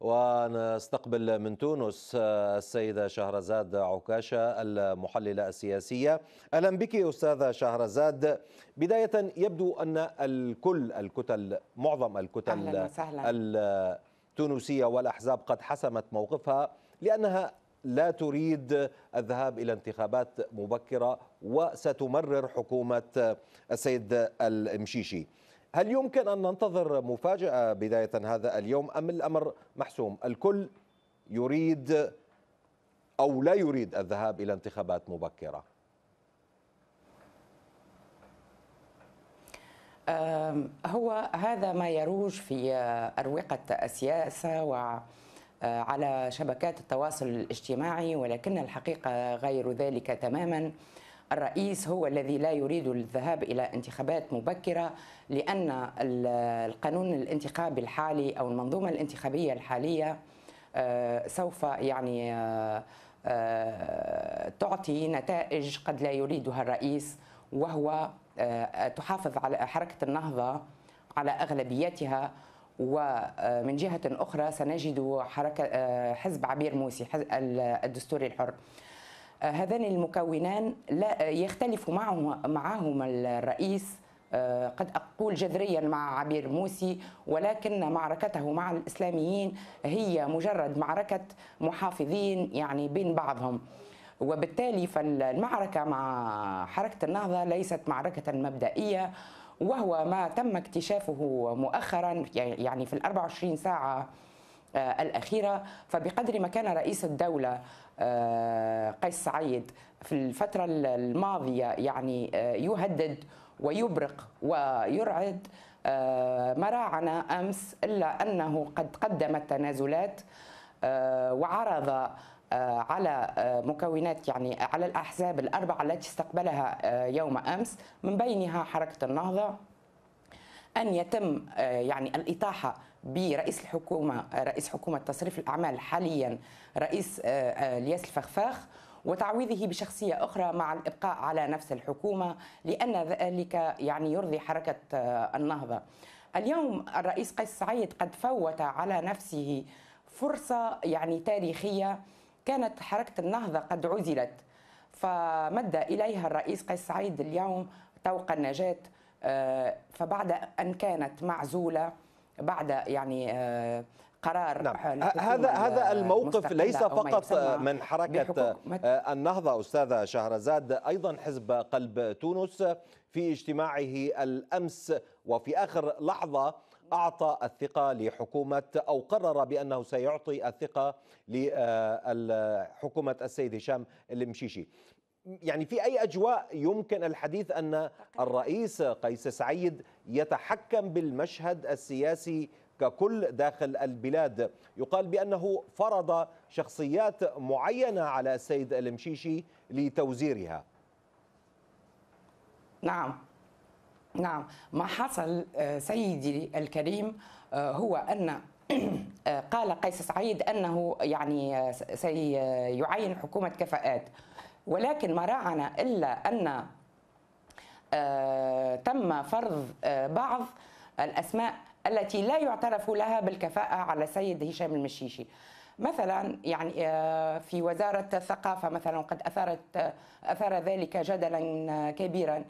ونستقبل من تونس آه، السيدة شهرزاد عكاشة المحللة السياسية أهلا بك أستاذة شهرزاد بداية يبدو أن الكل الكتل معظم الكتل التونسية والأحزاب قد حسمت موقفها لأنها لا تريد الذهاب إلى انتخابات مبكرة وستمرر حكومة السيد المشيشي هل يمكن أن ننتظر مفاجأة بداية هذا اليوم أم الأمر محسوم الكل يريد أو لا يريد الذهاب إلى انتخابات مبكرة هو هذا ما يروج في آه، أروقة السياسة وعلى آه، شبكات التواصل الاجتماعي ولكن الحقيقة غير ذلك تماماً الرئيس هو الذي لا يريد الذهاب الى انتخابات مبكره لان القانون الانتخابي الحالي او المنظومه الانتخابيه الحاليه آه، سوف يعني آه، آه، تعطي نتائج قد لا يريدها الرئيس وهو تحافظ على حركه النهضه على اغلبيتها ومن جهه اخرى سنجد حركه حزب عبير موسي الدستوري الحر هذان المكونان لا يختلف معه معهما الرئيس آه، قد أقول جذريا مع عبير موسي ولكن معركته مع الإسلاميين هي مجرد معركة محافظين يعني بين بعضهم وبالتالي فالمعركة مع حركة النهضة ليست معركة مبدئية وهو ما تم اكتشافه مؤخرا يعني في ال 24 ساعة آه، الأخيرة فبقدر ما كان رئيس الدولة آه، قيس سعيد في الفترة الماضية يعني آه، يهدد ويبرق ويرعد ما راعنا أمس إلا أنه قد قدم التنازلات وعرض على مكونات يعني على الأحزاب الأربعة التي استقبلها يوم أمس من بينها حركة النهضة أن يتم يعني الإطاحة برئيس الحكومه رئيس حكومه تصريف الاعمال حاليا رئيس آه، آه، الياس الفخفاخ وتعويضه بشخصيه اخرى مع الابقاء على نفس الحكومه لان ذلك يعني يرضي حركه آه، النهضه. اليوم الرئيس قيس سعيد قد فوت على نفسه فرصه يعني تاريخيه كانت حركه النهضه قد عزلت فمد اليها الرئيس قيس سعيد اليوم طوق النجاه فبعد ان كانت معزوله بعد يعني آه، قرار نعم. هذا هذا الموقف ليس فقط آه، من حركه آه، النهضه استاذه شهرزاد ايضا حزب قلب تونس في اجتماعه الامس وفي اخر لحظه اعطى الثقه لحكومه او قرر بانه سيعطي الثقه لحكومه السيد هشام المشيشي يعني في أي أجواء يمكن الحديث أن الرئيس قيس سعيد يتحكم بالمشهد السياسي ككل داخل البلاد يقال بأنه فرض شخصيات معينة على السيد المشيشي لتوزيرها نعم نعم ما حصل آه، سيدي الكريم آه، هو أن آه، قال قيس سعيد أنه يعني سيعين حكومة كفاءات ولكن ما راعنا إلا أن آه، تم فرض آه، بعض الأسماء التي لا يعترف لها بالكفاءة على سيد هشام المشيشي مثلا يعني آه، في وزارة الثقافة مثلا قد أثارت أثار ذلك جدلا كبيرا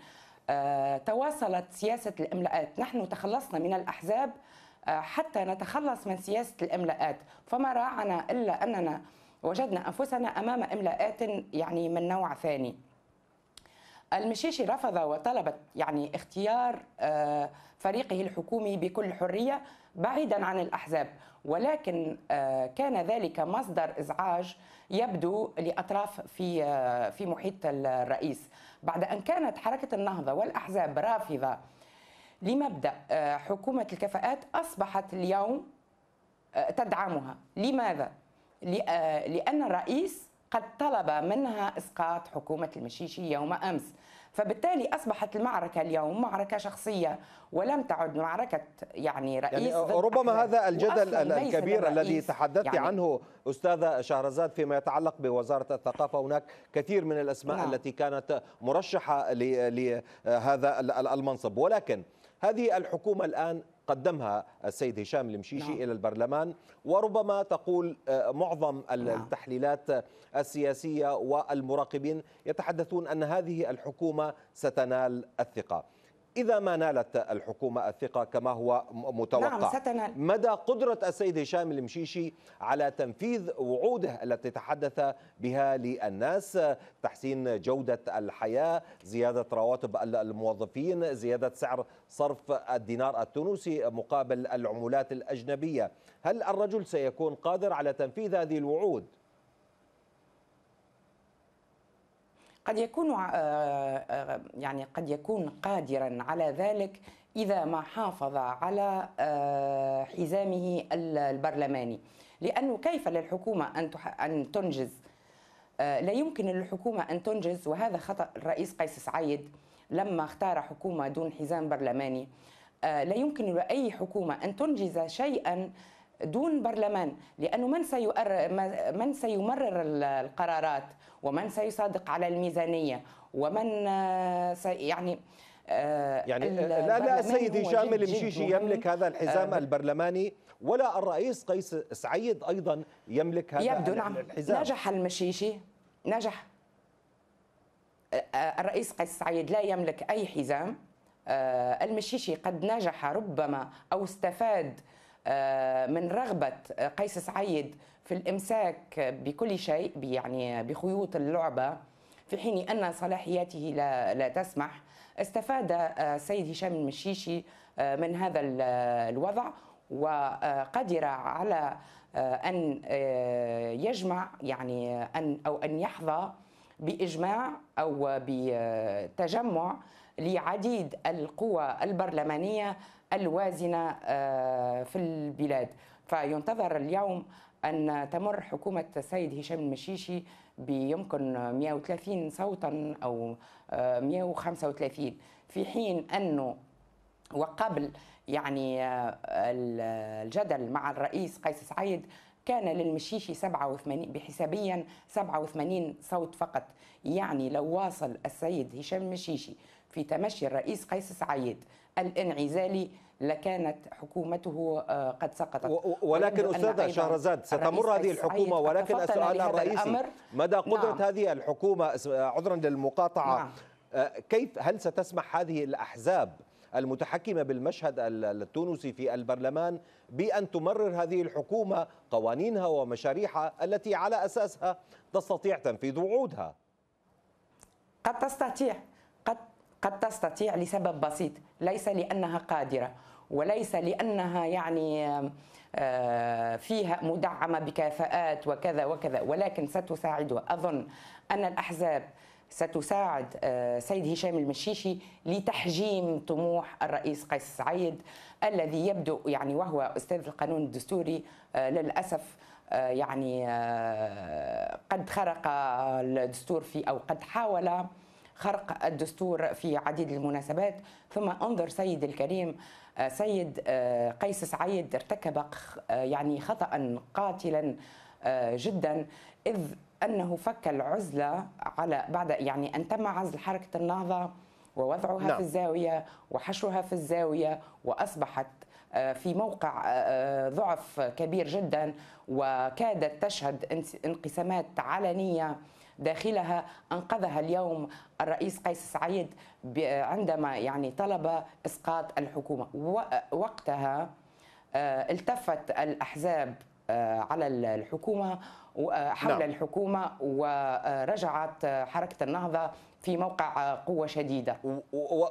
تواصلت سياسة الإملاءات نحن تخلصنا من الأحزاب حتى نتخلص من سياسة الإملاءات فما راعنا إلا أننا وجدنا أنفسنا أمام إملاءات يعني من نوع ثاني المشيشي رفض وطلبت يعني اختيار آه، فريقه الحكومي بكل حرية بعيدا عن الأحزاب ولكن آه، كان ذلك مصدر إزعاج يبدو لأطراف في آه، في محيط الرئيس بعد أن كانت حركة النهضة والأحزاب رافضة لمبدأ حكومة الكفاءات أصبحت اليوم تدعمها لماذا؟ آه، لأن الرئيس قد طلب منها إسقاط حكومة المشيشي يوم أمس فبالتالي اصبحت المعركه اليوم معركه شخصيه ولم تعد معركه يعني رئيس يعني ربما هذا الجدل الكبير الذي تحدثت يعني عنه استاذه شهرزاد فيما يتعلق بوزاره الثقافه هناك كثير من الاسماء نعم. التي كانت مرشحه لهذا المنصب ولكن هذه الحكومه الان قدمها السيد هشام المشيشي نعم. إلى البرلمان وربما تقول آه، معظم نعم. التحليلات السياسية والمراقبين يتحدثون أن هذه الحكومة ستنال الثقة إذا ما نالت الحكومة الثقة كما هو متوقع نعم ستنال. مدى قدرة السيد هشام المشيشي على تنفيذ وعوده التي تحدث بها للناس تحسين جودة الحياة زيادة رواتب الموظفين زيادة سعر صرف الدينار التونسي مقابل العمولات الأجنبية هل الرجل سيكون قادر على تنفيذ هذه الوعود؟ قد يكون آه، آه، يعني قد يكون قادرا على ذلك اذا ما حافظ على آه، حزامه البرلماني لانه كيف للحكومه ان ان تنجز لا يمكن للحكومه ان تنجز وهذا خطا الرئيس قيس سعيد لما اختار حكومه دون حزام برلماني لا يمكن لاي حكومه ان تنجز شيئا دون برلمان لأنه من, سيؤر من سيمرر القرارات ومن سيصادق على الميزانية ومن آه، يعني آه، يعني آه، لا لا سيدي جامل مشيشي يملك هذا الحزام البرلماني ولا الرئيس قيس سعيد ايضا يملك هذا يبدو نعم الحزام نجح المشيشي نجح الرئيس قيس سعيد لا يملك اي حزام المشيشي قد نجح ربما او استفاد آه، من رغبة آه، قيس سعيد في الإمساك بكل شيء يعني بخيوط اللعبة في حين أن صلاحياته لا, لا تسمح استفاد السيد آه، هشام المشيشي من هذا الوضع وقدر على أن يجمع يعني أن أو أن يحظى بإجماع أو بتجمع لعديد القوى البرلمانية الوازنة آه، في البلاد فينتظر اليوم أن تمر حكومة السيد هشام المشيشي بيمكن 130 صوتا أو 135 آه، في حين أنه وقبل يعني آه، الجدل مع الرئيس قيس سعيد كان للمشيشي 87 بحسابيا 87 صوت فقط يعني لو واصل السيد هشام المشيشي في تمشي الرئيس قيس سعيد الانعزالي لكانت حكومته آه، قد سقطت ولكن أستاذة شهرزاد ستمر هذه الحكومة ولكن السؤال الرئيسي مدى قدرة نعم. هذه الحكومة عذرا للمقاطعة نعم. آه، كيف هل ستسمح هذه الأحزاب المتحكمة بالمشهد التونسي في البرلمان بأن تمرر هذه الحكومة قوانينها ومشاريعها التي على أساسها تستطيع تنفيذ وعودها قد تستطيع قد قد تستطيع لسبب بسيط ليس لأنها قادرة وليس لأنها يعني آه، فيها مدعمة بكفاءات وكذا وكذا ولكن ستساعدها أظن أن الأحزاب ستساعد آه، سيد هشام المشيشي لتحجيم طموح الرئيس قيس سعيد الذي يبدو يعني وهو استاذ القانون الدستوري آه، للاسف آه، يعني قد خرق الدستور في او قد حاول خرق الدستور في عديد المناسبات ثم انظر سيد الكريم سيد قيس سعيد ارتكب يعني خطا قاتلا جدا اذ انه فك العزله على بعد يعني ان تم عزل حركه النهضه ووضعها نعم. في الزاويه وحشرها في الزاويه واصبحت آه، في موقع آه، آه، ضعف كبير جدا وكادت تشهد انقسامات علنيه داخلها انقذها اليوم الرئيس قيس سعيد عندما يعني طلب اسقاط الحكومه وقتها التفت الاحزاب على الحكومه حول نعم. الحكومة ورجعت حركة النهضة في موقع قوة شديدة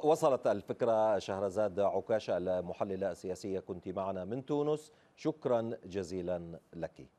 وصلت الفكرة شهرزاد عكاشة المحللة السياسية كنت معنا من تونس شكرا جزيلا لك